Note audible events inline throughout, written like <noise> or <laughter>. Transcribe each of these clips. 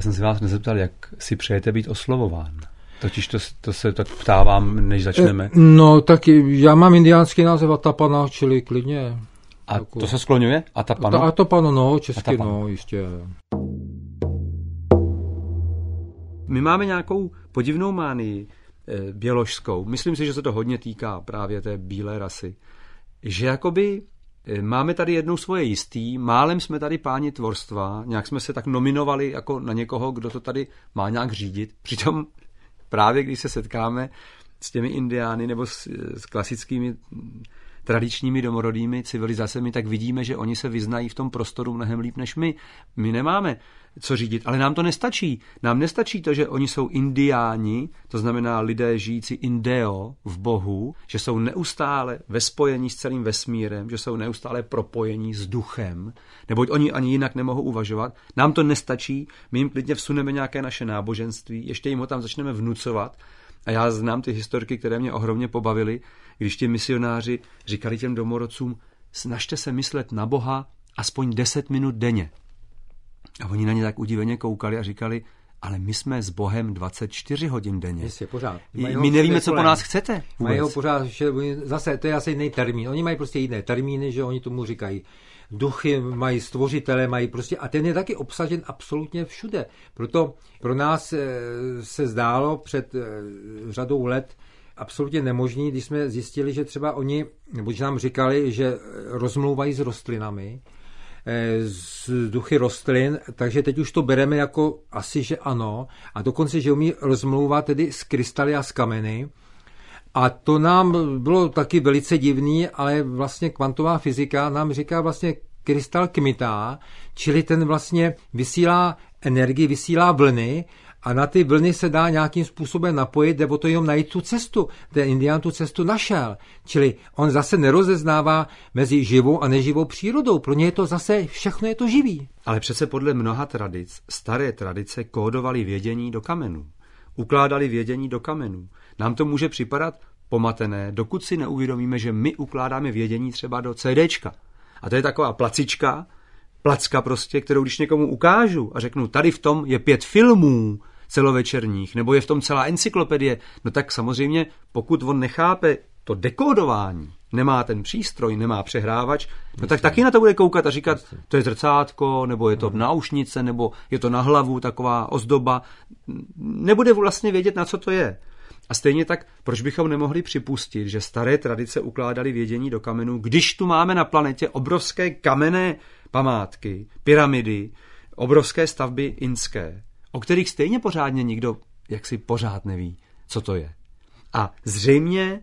Já jsem se vás nezeptal, jak si přejete být oslovován. Totiž to, to se tak ptávám, než začneme. Eh, no, tak já mám indiánský název Atapana, čili klidně. A jako... to se skloňuje? Atapano? Ta, atapano, no, česky, Atapano. no, jistě. My máme nějakou podivnou mánii eh, běložskou. Myslím si, že se to hodně týká právě té bílé rasy. Že jakoby Eh, máme tady jednou svoje jistý, málem jsme tady páni tvorstva, nějak jsme se tak nominovali jako na někoho, kdo to tady má nějak řídit. <laughs> Přitom právě když se setkáme s těmi indiány nebo s, eh, s klasickými tradičními domorodými civilizacemi, tak vidíme, že oni se vyznají v tom prostoru mnohem líp než my. My nemáme co řídit, ale nám to nestačí. Nám nestačí to, že oni jsou indiáni, to znamená lidé žijící indeo v Bohu, že jsou neustále ve spojení s celým vesmírem, že jsou neustále propojení s duchem, neboť oni ani jinak nemohou uvažovat. Nám to nestačí, my jim klidně vsuneme nějaké naše náboženství, ještě jim ho tam začneme vnucovat a já znám ty historky, které mě ohromně pobavily, když ti misionáři říkali těm domorodcům, snažte se myslet na Boha aspoň 10 minut denně. A oni na ně tak udiveně koukali a říkali, ale my jsme s Bohem 24 hodin denně. Jistě, pořád. my nevíme, co po nás chcete. Vůbec. Mají ho pořád, že zase to je asi jiný termín. Oni mají prostě jiné termíny, že oni tomu říkají duchy, mají stvořitele, mají prostě, a ten je taky obsažen absolutně všude. Proto pro nás eh, se zdálo před eh, řadou let absolutně nemožný, když jsme zjistili, že třeba oni, nebo že nám říkali, že rozmlouvají s rostlinami, eh, z duchy rostlin, takže teď už to bereme jako asi, že ano. A dokonce, že umí rozmlouvat tedy z krystaly a z kameny, a to nám bylo taky velice divný, ale vlastně kvantová fyzika nám říká vlastně krystal kmitá, čili ten vlastně vysílá energii, vysílá vlny a na ty vlny se dá nějakým způsobem napojit, nebo to jenom najít tu cestu. Ten indián tu cestu našel. Čili on zase nerozeznává mezi živou a neživou přírodou. Pro ně je to zase, všechno je to živý. Ale přece podle mnoha tradic, staré tradice kódovaly vědění do kamenů. Ukládali vědění do kamenů nám to může připadat pomatené, dokud si neuvědomíme, že my ukládáme vědění třeba do CDčka. A to je taková placička, placka prostě, kterou když někomu ukážu a řeknu, tady v tom je pět filmů celovečerních, nebo je v tom celá encyklopedie, no tak samozřejmě, pokud on nechápe to dekodování, nemá ten přístroj, nemá přehrávač, no tak taky na to bude koukat a říkat, prostě. to je zrcátko, nebo je to náušnice, nebo je to na hlavu taková ozdoba. Nebude vlastně vědět, na co to je. A stejně tak, proč bychom nemohli připustit, že staré tradice ukládaly vědění do kamenů, když tu máme na planetě obrovské kamenné památky, pyramidy, obrovské stavby inské, o kterých stejně pořádně nikdo jaksi pořád neví, co to je. A zřejmě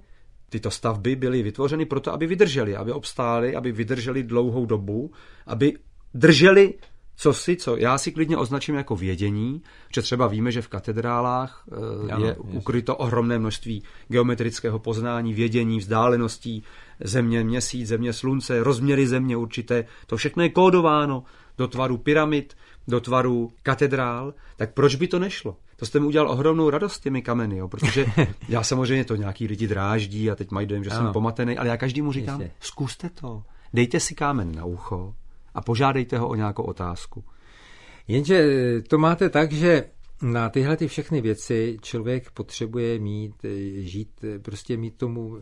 tyto stavby byly vytvořeny proto, aby vydržely, aby obstály, aby vydržely dlouhou dobu, aby držely co si, co já si klidně označím jako vědění, že třeba víme, že v katedrálách eh, je ano, ukryto jest. ohromné množství geometrického poznání, vědění, vzdáleností, země, měsíc, země, slunce, rozměry země určité. To všechno je kódováno do tvaru pyramid, do tvaru katedrál, tak proč by to nešlo? To jste mi udělal ohromnou radost těmi kameny, jo? protože <laughs> já samozřejmě to nějaký lidi dráždí a teď mají dojem, že ano. jsem pomatený, ale já každému říkám, Jistě. zkuste to, dejte si kámen na ucho, a požádejte ho o nějakou otázku. Jenže eh, to máte tak, že na tyhle ty všechny věci člověk potřebuje mít, eh, žít, eh, prostě mít tomu,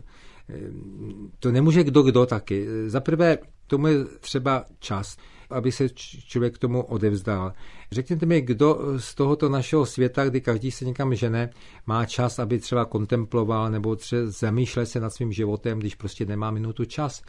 to nemůže kdo kdo taky. Za prvé, tomu je třeba čas, aby se člověk k tomu odevzdal. Řekněte mi, kdo z tohoto našeho světa, kdy každý se někam žene, má čas, aby třeba kontemploval nebo třeba zamýšlel se nad svým životem, když prostě nemá minutu čas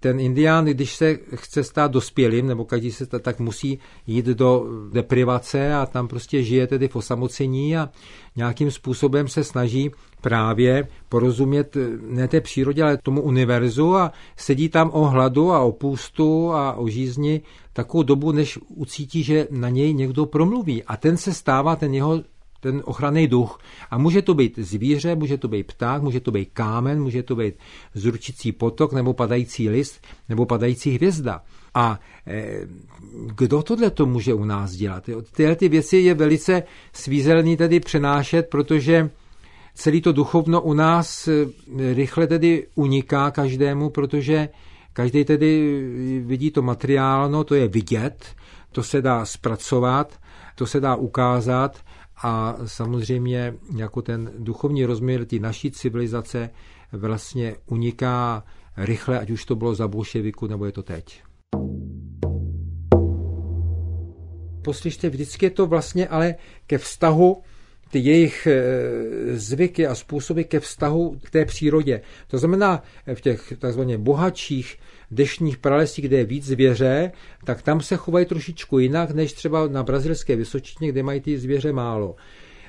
ten indián, když se chce stát dospělým, nebo každý se ta, tak musí jít do deprivace a tam prostě žije tedy v osamocení a nějakým způsobem se snaží právě porozumět eh, ne té přírodě, ale tomu univerzu a sedí tam o hladu a o půstu a o žízni takovou dobu, než ucítí, že na něj někdo promluví. A ten se stává, ten jeho ten ochranný duch. A může to být zvíře, může to být pták, může to být kámen, může to být zručící potok, nebo padající list, nebo padající hvězda. A e, kdo tohle to může u nás dělat? Tyhle ty věci je velice svízelný tady přenášet, protože celý to duchovno u nás e, rychle tedy uniká každému, protože každý tedy vidí to materiálno, to je vidět, to se dá zpracovat to se dá ukázat a samozřejmě jako ten duchovní rozměr té naší civilizace vlastně uniká rychle, ať už to bylo za bolševiku, nebo je to teď. Poslyšte, vždycky je to vlastně ale ke vztahu ty jejich e, zvyky a způsoby ke vztahu k té přírodě. To znamená, e, v těch takzvaně bohatších deštních pralesích, kde je víc zvěře, tak tam se chovají trošičku jinak, než třeba na brazilské Vysočině, kde mají ty zvěře málo.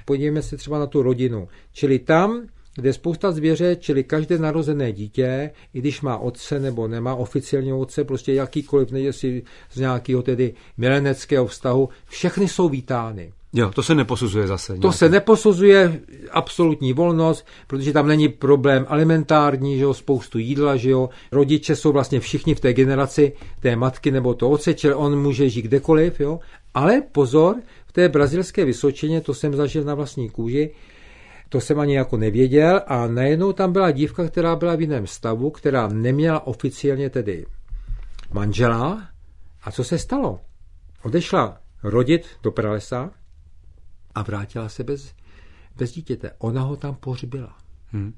Podívejme se třeba na tu rodinu. Čili tam kde spousta zvěře, čili každé narozené dítě, i když má otce nebo nemá oficiálně otce, prostě jakýkoliv, nejde si z nějakého tedy mileneckého vztahu, všechny jsou vítány. Jo, to se neposuzuje zase. Nějak. To se neposuzuje, absolutní volnost, protože tam není problém alimentární, že jo, spoustu jídla, že jo. Rodiče jsou vlastně všichni v té generaci té matky nebo toho otce, čili on může žít kdekoliv, jo. Ale pozor, v té brazilské Vysočině, to jsem zažil na vlastní kůži, to jsem ani jako nevěděl a najednou tam byla dívka, která byla v jiném stavu, která neměla oficiálně tedy manžela. A co se stalo? Odešla rodit do pralesa, a vrátila se bez, bez dítěte. Ona ho tam pohřbila. Hmm.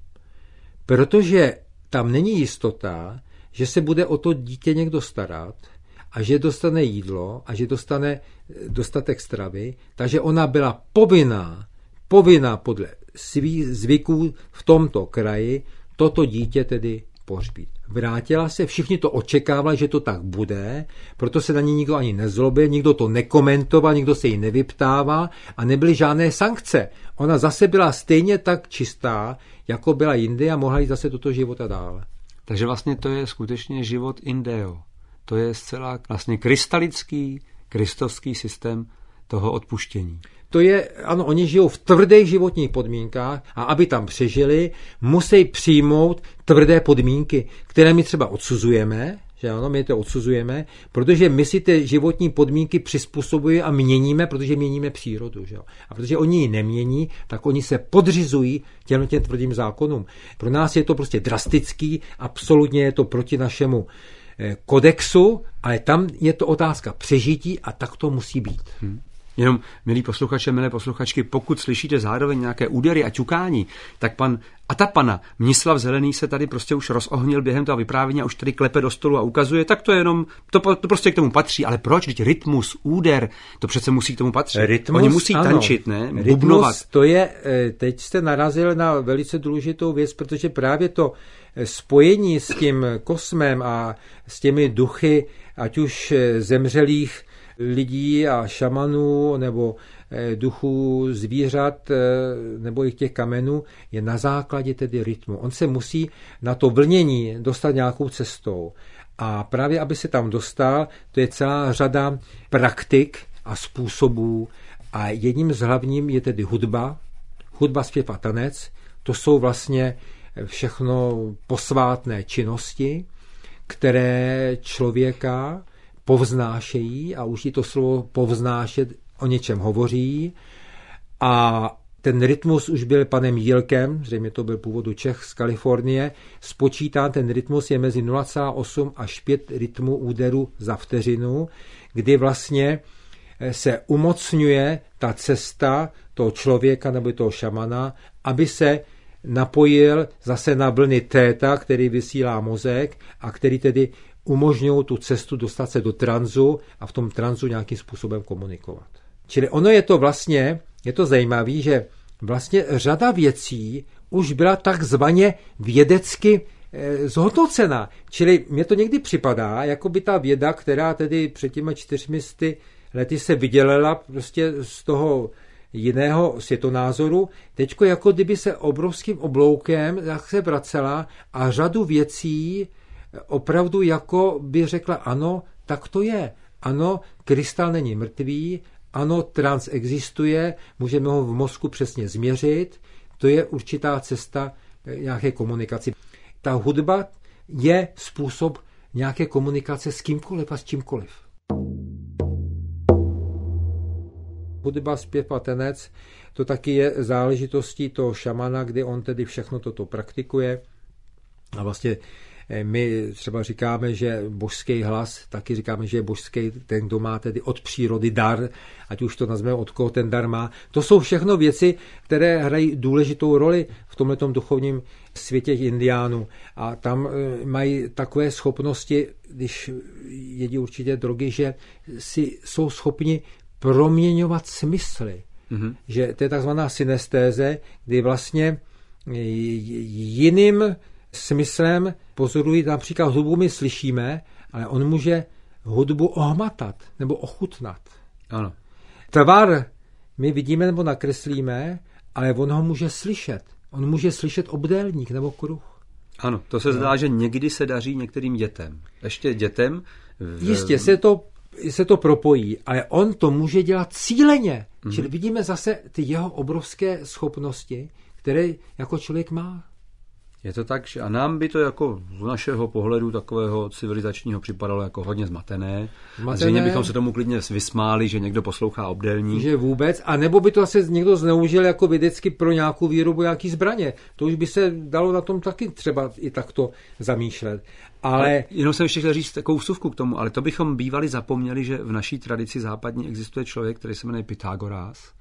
Protože tam není jistota, že se bude o to dítě někdo starat a že dostane jídlo a že dostane eh, dostatek stravy, takže ona byla povinná, povinná podle svých zvyků v tomto kraji toto dítě tedy pohřbít. Vrátila se, všichni to očekávali, že to tak bude, proto se na ní nikdo ani nezlobil, nikdo to nekomentoval, nikdo se jí nevyptával a nebyly žádné sankce. Ona zase byla stejně tak čistá, jako byla jinde a mohla jít zase toto života dál. Takže vlastně to je skutečně život Indeo. To je zcela vlastně krystalický, kristovský systém toho odpuštění to je, ano, oni žijou v tvrdých životních podmínkách a aby tam přežili, musí přijmout tvrdé podmínky, které my třeba odsuzujeme, že ano, my to odsuzujeme, protože my si ty životní podmínky přizpůsobujeme a měníme, protože měníme přírodu. Že A protože oni ji nemění, tak oni se podřizují těm těm tvrdým zákonům. Pro nás je to prostě drastický, absolutně je to proti našemu eh, kodexu, ale tam je to otázka přežití a tak to musí být. Hmm. Jenom, milí posluchače, milé posluchačky, pokud slyšíte zároveň nějaké údery a ťukání, tak pan a ta pana Mnislav Zelený se tady prostě už rozohnil během toho vyprávění a už tady klepe do stolu a ukazuje, tak to je jenom, to, to prostě k tomu patří, ale proč? Teď rytmus, úder, to přece musí k tomu patřit. Rytmus, Oni musí ano. tančit, ne? Rytmus, Bubnovat. to je, eh, teď jste narazil na velice důležitou věc, protože právě to eh, spojení s tím kosmem a s těmi duchy, ať už eh, zemřelých lidí a šamanů nebo eh, duchů zvířat eh, nebo i těch kamenů je na základě tedy rytmu. On se musí na to vlnění dostat nějakou cestou. A právě, aby se tam dostal, to je celá řada praktik a způsobů. A jedním z hlavním je tedy hudba, hudba, zpěv a tanec. To jsou vlastně všechno posvátné činnosti, které člověka povznášejí a už i to slovo povznášet o něčem hovoří. A ten rytmus už byl panem Jilkem, zřejmě to byl původu Čech z Kalifornie, spočítán ten rytmus je mezi 0,8 až 5 rytmu úderu za vteřinu, kdy vlastně eh, se umocňuje ta cesta toho člověka nebo toho šamana, aby se napojil zase na vlny téta, který vysílá mozek a který tedy umožňují tu cestu dostat se do tranzu a v tom tranzu nějakým způsobem komunikovat. Čili ono je to vlastně, je to zajímavé, že vlastně řada věcí už byla takzvaně vědecky eh, zhodnocena. Čili mně to někdy připadá, jako by ta věda, která tedy před těmi čtyřmi lety se vydělela prostě z toho jiného světonázoru, teďko jako kdyby se obrovským obloukem jak se vracela a řadu věcí opravdu jako by řekla ano, tak to je. Ano, krystal není mrtvý, ano, trans existuje, můžeme ho v mozku přesně změřit, to je určitá cesta nějaké komunikaci. Ta hudba je způsob nějaké komunikace s kýmkoliv a s čímkoliv. Hudba, zpěv a tenec, to taky je záležitostí toho šamana, kdy on tedy všechno toto praktikuje a vlastně Eh, my třeba říkáme, že božský hlas, taky říkáme, že je božský ten, kdo má tedy od přírody dar, ať už to nazveme od koho ten dar má. To jsou všechno věci, které hrají důležitou roli v tomto duchovním světě indiánů. A tam eh, mají takové schopnosti, když jedí určitě drogy, že si jsou schopni proměňovat smysly. Mm-hmm. Že to je takzvaná synestéze, kdy vlastně eh, jiným smyslem pozorují, například hudbu my slyšíme, ale on může hudbu ohmatat nebo ochutnat. Ano. Tvar my vidíme nebo nakreslíme, ale on ho může slyšet. On může slyšet obdélník nebo kruh. Ano, to se no. zdá, že někdy se daří některým dětem. Ještě dětem. V... Jistě, se to, se to propojí, ale on to může dělat cíleně. Mm-hmm. Čili vidíme zase ty jeho obrovské schopnosti, které jako člověk má. Je to tak, že a nám by to jako z našeho pohledu takového civilizačního připadalo jako hodně zmatené. zmatené. zřejmě bychom se tomu klidně vysmáli, že někdo poslouchá obdelní. Že vůbec, a nebo by to asi někdo zneužil jako vědecky pro nějakou výrobu nějaký zbraně. To už by se dalo na tom taky třeba i takto zamýšlet. Ale... ale jenom jsem ještě chtěl říct takovou vsuvku k tomu, ale to bychom bývali zapomněli, že v naší tradici západní existuje člověk, který se jmenuje Pythagoras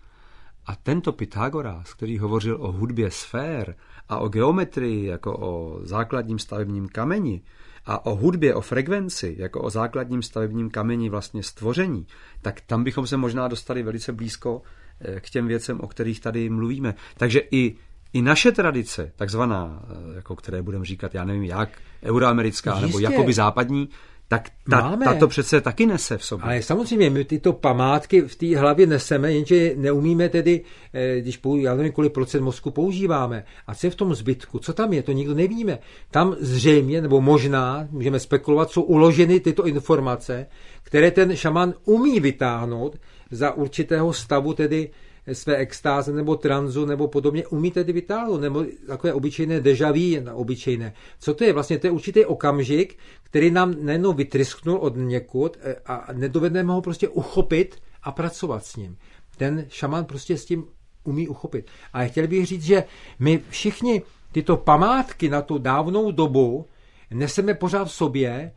a tento Pythagoras, který hovořil o hudbě sfér a o geometrii jako o základním stavebním kameni a o hudbě, o frekvenci jako o základním stavebním kameni vlastně stvoření, tak tam bychom se možná dostali velice blízko eh, k těm věcem, o kterých tady mluvíme. Takže i i naše tradice, takzvaná, eh, jako které budeme říkat, já nevím jak, euroamerická Jistě. nebo jakoby západní, tak ta, Máme. ta to přece taky nese v sobě. Ale samozřejmě, my tyto památky v té hlavě neseme, jenže neumíme tedy, eh, když půjdu, já nevím, kolik procent mozku používáme. A co je v tom zbytku? Co tam je? To nikdo nevíme. Tam zřejmě, nebo možná, můžeme spekulovat, jsou uloženy tyto informace, které ten šaman umí vytáhnout za určitého stavu tedy své extáze nebo tranzu nebo podobně, umíte ty vytáhnout, nebo takové obyčejné vu, obyčejné. Co to je vlastně? To je určitý okamžik, který nám nejenom vytrysknul od někud e, a nedovedeme ho prostě uchopit a pracovat s ním. Ten šaman prostě s tím umí uchopit. Ale chtěl bych říct, že my všichni tyto památky na tu dávnou dobu neseme pořád v sobě,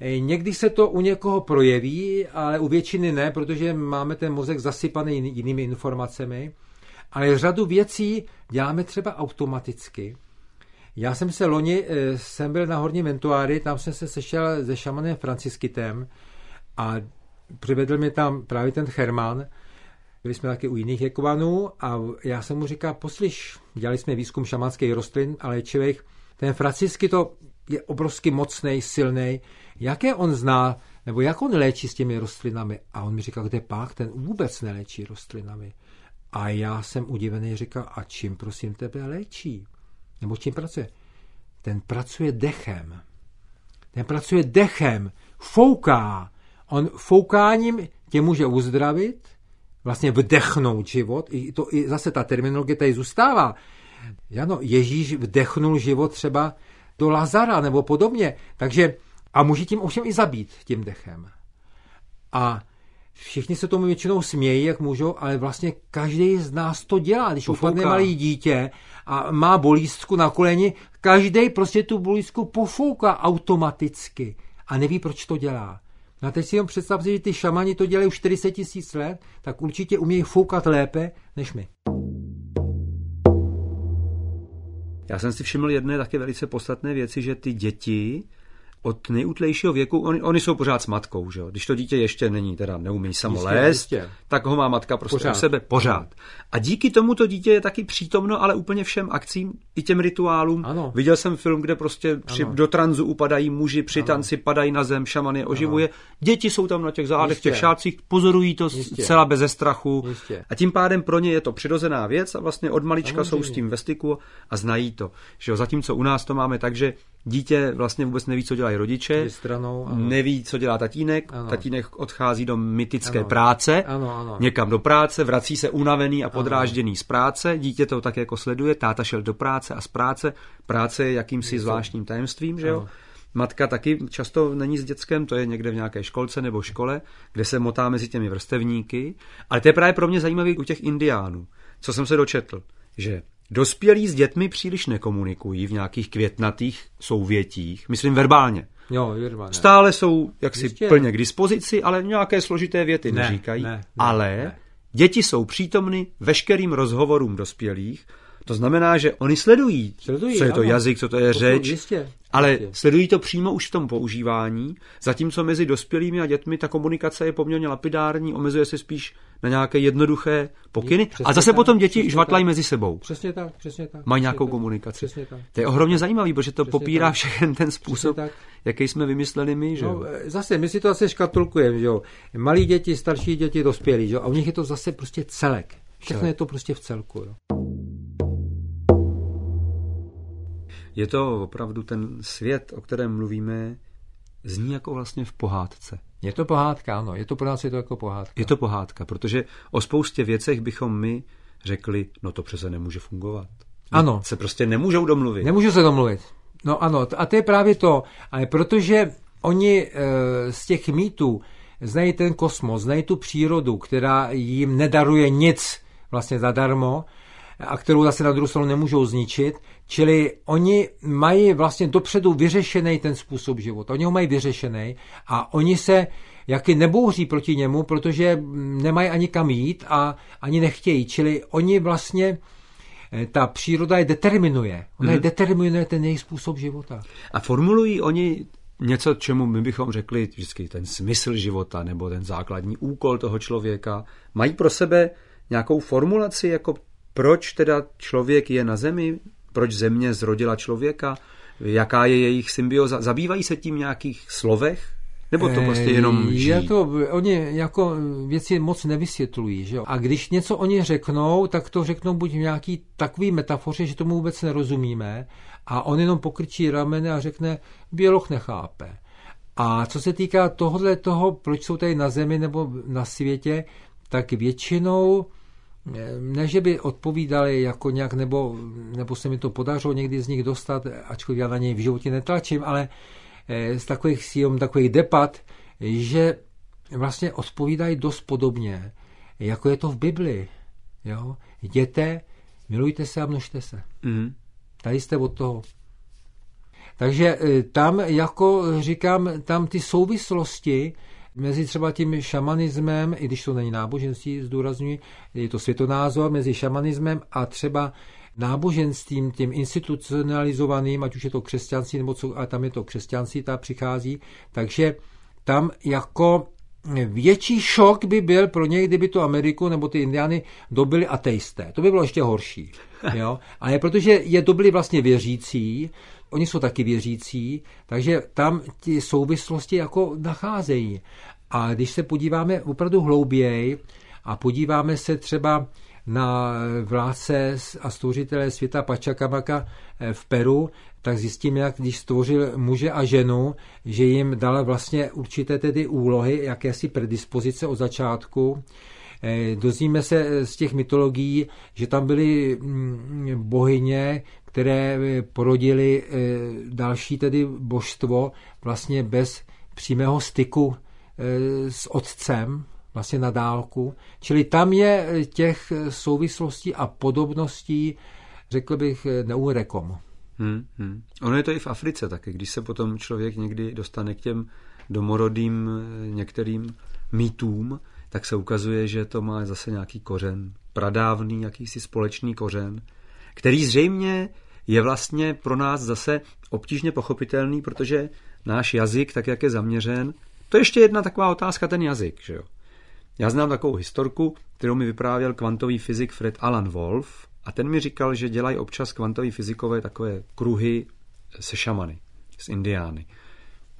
Eh, někdy se to u někoho projeví, ale u většiny ne, protože máme ten mozek zasypaný jinými informacemi. Ale řadu věcí děláme třeba automaticky. Já jsem se loni, eh, jsem byl na Horní Ventuáry, tam jsem se sešel se šamanem Franciskitem a přivedl mi tam právě ten Herman. Byli jsme taky u jiných jekovanů a já jsem mu říkal, poslyš, dělali jsme výzkum šamanských rostlin a léčivých, ten Francisky to je obrovsky mocný, silný. Jaké on zná, nebo jak on léčí s těmi rostlinami? A on mi říkal, kde pák, ten vůbec neléčí rostlinami. A já jsem udivený, říkal, a čím prosím tebe léčí? Nebo čím pracuje? Ten pracuje dechem. Ten pracuje dechem, fouká. On foukáním tě může uzdravit, vlastně vdechnout život. I, to, i zase ta terminologie tady zůstává. Jano, Ježíš vdechnul život třeba do Lazara nebo podobně. Takže a může tím ovšem i zabít tím dechem. A všichni se tomu většinou smějí, jak můžou, ale vlastně každý z nás to dělá. Když Pofouká. upadne malý dítě a má bolístku na koleni, každý prostě tu bolístku pofouká automaticky a neví, proč to dělá. No a teď si jenom představte, že ty šamani to dělají už 40 tisíc let, tak určitě umějí foukat lépe než my. Já jsem si všiml jedné také velice podstatné věci, že ty děti od nejútlejšího věku, oni, oni jsou pořád s matkou, že jo? Když to dítě ještě není, teda neumí samo lézt, tak ho má matka prostě pořád. u sebe pořád. A díky tomu to dítě je taky přítomno, ale úplně všem akcím, i těm rituálům. Ano. Viděl jsem film, kde prostě při, ano. do tranzu upadají muži, při ano. tanci padají na zem, šaman je oživuje. Ano. Děti jsou tam na těch zádech, těch šácích, pozorují to zcela bez strachu. Jistě. A tím pádem pro ně je to přirozená věc a vlastně od malička ano, jsou s tím ve styku a znají to. Že jo? Zatímco u nás to máme tak, že dítě vlastně vůbec neví, co dělá dělají rodiče, stranou, ano. neví, co dělá tatínek, ano. tatínek odchází do mytické ano. práce, ano, ano. někam do práce, vrací se unavený a podrážděný ano. z práce, dítě to tak jako sleduje, táta šel do práce a z práce, práce je jakýmsi zvláštním tajemstvím, že jo? Ano. Matka taky často není s dětskem, to je někde v nějaké školce nebo škole, kde se motá mezi těmi vrstevníky. Ale to je právě pro mě zajímavé u těch indiánů, co jsem se dočetl, že Dospělí s dětmi příliš nekomunikují v nějakých květnatých souvětích, myslím verbálně. Jo, verbálně. Stále jsou jaksi Ještě, plně k dispozici, ale nějaké složité věty ne, neříkají. Ne, ne, ale ne. děti jsou přítomny veškerým rozhovorům dospělých to znamená, že oni sledují, sledují co je to jazyk, co to je to řeč, jistě, ale jistě. sledují to přímo už v tom používání, zatímco mezi dospělými a dětmi ta komunikace je poměrně lapidární, omezuje se spíš na nějaké jednoduché pokyny přesně a zase tak, potom děti žvatlají mezi sebou. Přesně tak, přesně tak. Mají nějakou přesně komunikaci. tak. To je ohromně zajímavý, protože to přesně popírá tak. všechen ten způsob, tak. jaký jsme vymysleli my. Že? No, e, zase, my si to zase škatulkujeme, že jo. Malí děti, starší děti, dospělí, že jo. A u nich je to zase prostě celek. Všechno je to prostě v celku. Jo. Je to opravdu ten svět, o kterém mluvíme, zní jako vlastně v pohádce. Je to pohádka, ano. Je to pro nás je to jako pohádka. Je to pohádka, protože o spoustě věcech bychom my řekli, no to přece nemůže fungovat. Ano. Se prostě nemůžou domluvit. Nemůžou se domluvit. No ano, a to je právě to. Ale protože oni eh, z těch mýtů znají ten kosmos, znají tu přírodu, která jim nedaruje nic vlastně zadarmo, a kterou zase na druhou stranu nemůžou zničit. Čili oni mají vlastně dopředu vyřešený ten způsob života. Oni ho mají vyřešený a oni se jaky nebouří proti němu, protože nemají ani kam jít a ani nechtějí. Čili oni vlastně eh, ta příroda je determinuje. Ona hmm. je mhm. determinuje ten jejich způsob života. A formulují oni něco, čemu my bychom řekli vždycky ten smysl života nebo ten základní úkol toho člověka. Mají pro sebe nějakou formulaci, jako proč teda člověk je na Zemi? Proč Země zrodila člověka? Jaká je jejich symbioza? Zabývají se tím nějakých slovech? Nebo to eh, prostě jenom žijí? Je to, oni jako věci moc nevysvětlují. Že jo? A když něco oni řeknou, tak to řeknou buď v nějaký takový metafoře, že tomu vůbec nerozumíme a on jenom pokrčí ramene a řekne, běloch nechápe. A co se týká tohohle toho, proč jsou tady na zemi nebo na světě, tak většinou ne, že by odpovídali jako nějak, nebo, nebo se mi to podařilo někdy z nich dostat, ačkoliv já na něj v životě netlačím, ale eh, z takových síl, takových depat, že vlastně odpovídají dost podobně, jako je to v Bibli. Jo? Jděte, milujte se a množte se. Mm. Tady jste od toho. Takže eh, tam, jako říkám, tam ty souvislosti, Mezi třeba tím šamanismem, i když to není náboženství, zdůrazňuji, je to světonázor mezi šamanismem a třeba náboženstvím, tím institucionalizovaným, ať už je to křesťanství, nebo co, a tam je to křesťanství, ta přichází, takže tam jako větší šok by byl pro něj, kdyby tu Ameriku nebo ty Indiány dobili ateisté. To by bylo ještě horší. Jo? Ale protože je dobili vlastně věřící, oni jsou taky věřící, takže tam ty souvislosti jako nacházejí. A když se podíváme opravdu hlouběji a podíváme se třeba na vládce a stvořitele světa Pačakamaka eh, v Peru, tak zjistím, jak když stvořil muže a ženu, že jim dal vlastně určité tedy úlohy, jakési predispozice od začátku. Eh, dozvíme se z těch mytologií, že tam byly mm, bohyně, které eh, porodili eh, další tedy božstvo vlastně bez přímého styku eh, s otcem, vlastně na dálku. Čili tam je těch souvislostí a podobností, řekl bych, neurekom. Hmm, hmm. Ono je to i v Africe taky, když se potom člověk někdy dostane k těm domorodým některým mýtům, tak se ukazuje, že to má zase nějaký kořen, pradávný, jakýsi společný kořen, který zřejmě je vlastně pro nás zase obtížně pochopitelný, protože náš jazyk, tak jak je zaměřen, to je ještě jedna taková otázka, ten jazyk. Že jo? Já znám takovou historku, kterou mi vyprávěl kvantový fyzik Fred Alan Wolf a ten mi říkal, že dělají občas kvantový fyzikové takové kruhy se šamany, s indiány,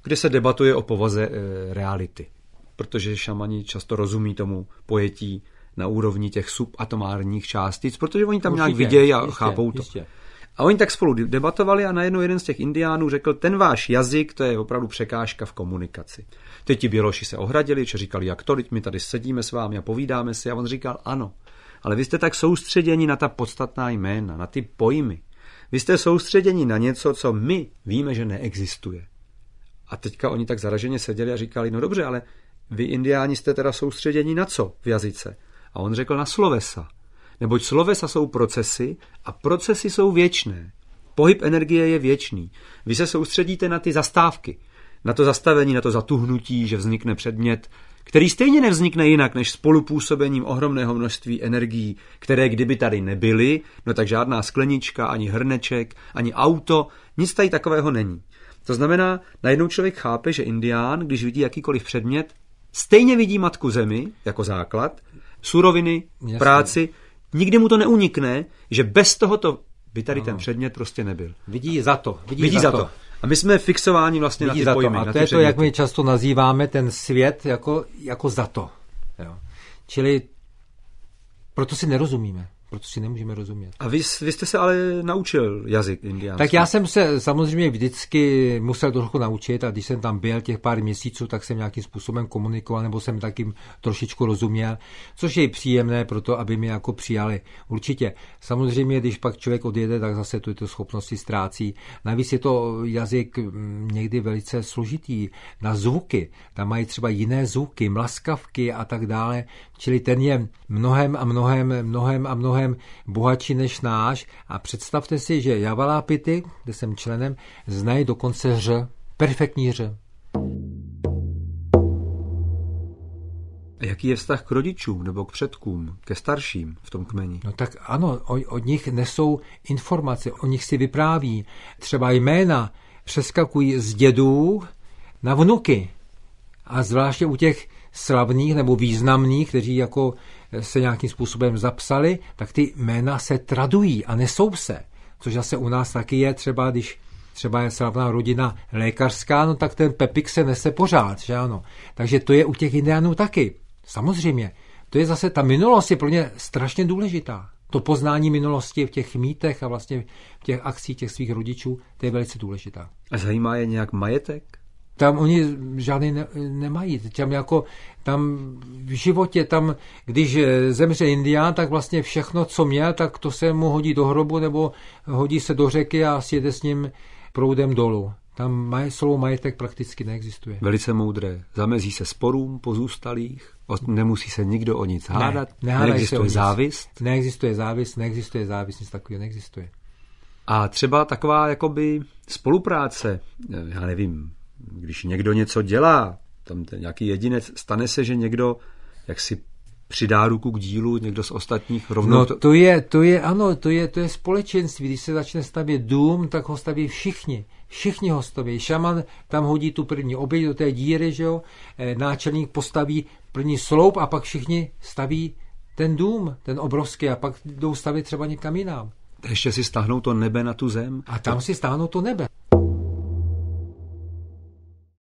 kde se debatuje o povaze e, reality, protože šamani často rozumí tomu pojetí na úrovni těch subatomárních částic, protože oni tam Určitě, nějak vidějí a jistě, chápou to. Jistě. A oni tak spolu debatovali a najednou jeden z těch indiánů řekl, ten váš jazyk, to je opravdu překážka v komunikaci. Teď ti běloši se ohradili, že říkali, jak to, teď my tady sedíme s vámi a povídáme si. A on říkal, ano, ale vy jste tak soustředěni na ta podstatná jména, na ty pojmy. Vy jste soustředěni na něco, co my víme, že neexistuje. A teďka oni tak zaraženě seděli a říkali, no dobře, ale vy indiáni jste teda soustředěni na co v jazyce? A on řekl na slovesa neboť slovesa jsou procesy a procesy jsou věčné. Pohyb energie je věčný. Vy se soustředíte na ty zastávky, na to zastavení, na to zatuhnutí, že vznikne předmět, který stejně nevznikne jinak než spolupůsobením ohromného množství energií, které kdyby tady nebyly, no tak žádná sklenička, ani hrneček, ani auto, nic tady takového není. To znamená, najednou člověk chápe, že indián, když vidí jakýkoliv předmět, stejně vidí matku zemi jako základ, suroviny, Jasně. práci nikdy mu to neunikne, že bez tohoto by tady ano. ten no. předmět prostě nebyl. Vidí za to. Vidí, vidí za, za to. to. A my jsme fixováni vlastně vidí na ty za pojmy. To. A to je to, jak my často nazýváme ten svět jako, jako za to. Jo. Čili proto si nerozumíme proto si nemůžeme rozumět. A vy, vy jste se ale naučil jazyk indiánský. Tak já jsem se samozřejmě vždycky musel trochu naučit a když jsem tam byl těch pár měsíců, tak jsem nějakým způsobem komunikoval nebo jsem taky trošičku rozuměl, což je příjemné pro to, aby mě jako přijali. Určitě. Samozřejmě, když pak člověk odjede, tak zase tyto schopnosti ztrácí. Navíc je to jazyk mm, někdy velice složitý na zvuky. Tam mají třeba jiné zvuky, mlaskavky a tak dále. Čili ten je mnohem a mnohem, mnohem a mnohem bohatší než náš. A představte si, že Javalápity, kde jsem členem, znají dokonce ř, perfektní ř. Jaký je vztah k rodičům nebo k předkům, ke starším v tom kmeni? No tak ano, od, od nich nesou informace, o nich si vypráví. Třeba jména přeskakují z dědů na vnuky. A zvláště u těch slavných nebo významných, kteří jako eh, se nějakým způsobem zapsali, tak ty jména se tradují a nesou se. Což zase u nás taky je třeba, když třeba je slavná rodina lékařská, no tak ten pepik se nese pořád, že ano. Takže to je u těch indiánů taky. Samozřejmě. To je zase, ta minulost je pro ně strašně důležitá. To poznání minulosti v těch mýtech a vlastně v těch akcích těch svých rodičů, to je velice důležitá. A zajímá je nějak majetek? tam oni žádný ne, nemají. Tam, jako, tam v životě, tam, když zemře Indián, tak vlastně všechno, co měl, tak to se mu hodí do hrobu nebo hodí se do řeky a sjede s ním proudem dolů. Tam maj, slovo majetek prakticky neexistuje. Velice moudré. Zamezí se sporům pozůstalých, o, nemusí se nikdo o nic hádat, ne, neexistuje nic. závist. Neexistuje závist, neexistuje závist, nic takového neexistuje. A třeba taková jakoby spolupráce, eh, já nevím, když někdo něco dělá, tam ten nějaký jedinec, stane se, že někdo jak si přidá ruku k dílu, někdo z ostatních rovnou... No to je, to je, ano, to je, to je společenství. Když se začne stavět dům, tak ho staví všichni. Všichni ho staví. Šaman tam hodí tu první oběť do té díry, že jo? Eh, náčelník postaví první sloup a pak všichni staví ten dům, ten obrovský, a pak jdou stavit třeba někam jinam. Ještě si stáhnou to nebe na tu zem. A tam to... si stáhnou to nebe.